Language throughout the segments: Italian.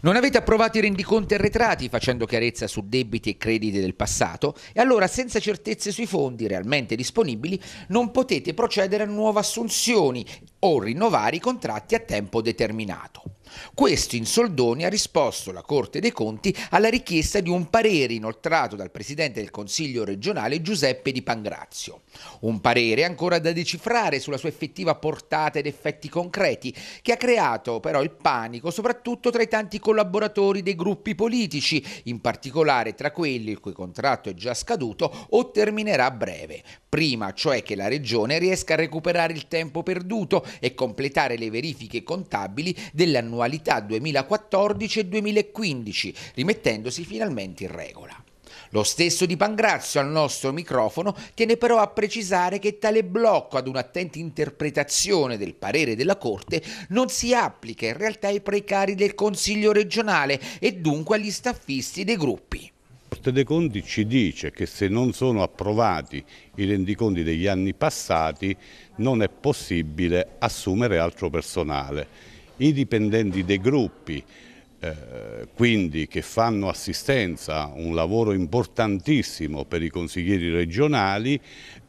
Non avete approvato i rendiconti arretrati facendo chiarezza su debiti e crediti del passato e allora senza certezze sui fondi realmente disponibili non potete procedere a nuove assunzioni o rinnovare i contratti a tempo determinato. Questo in soldoni ha risposto la Corte dei Conti alla richiesta di un parere inoltrato dal Presidente del Consiglio regionale Giuseppe Di Pangrazio. Un parere ancora da decifrare sulla sua effettiva portata ed effetti concreti, che ha creato però il panico soprattutto tra i tanti collaboratori dei gruppi politici, in particolare tra quelli il cui contratto è già scaduto o terminerà a breve, prima cioè che la Regione riesca a recuperare il tempo perduto e completare le verifiche contabili dell'annuncio annualità 2014 2015, rimettendosi finalmente in regola. Lo stesso Di Pangrazio al nostro microfono tiene però a precisare che tale blocco ad un'attenta interpretazione del parere della Corte non si applica in realtà ai precari del Consiglio regionale e dunque agli staffisti dei gruppi. La Corte dei Conti ci dice che se non sono approvati i rendiconti degli anni passati non è possibile assumere altro personale i dipendenti dei gruppi eh, quindi che fanno assistenza, un lavoro importantissimo per i consiglieri regionali,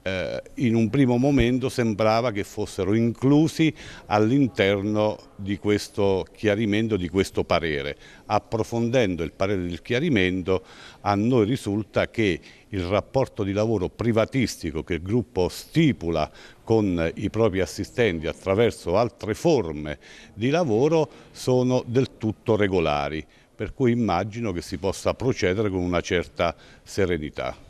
eh, in un primo momento sembrava che fossero inclusi all'interno di questo chiarimento, di questo parere. Approfondendo il parere del chiarimento a noi risulta che il rapporto di lavoro privatistico che il gruppo stipula con i propri assistenti attraverso altre forme di lavoro sono del tutto regolari, per cui immagino che si possa procedere con una certa serenità.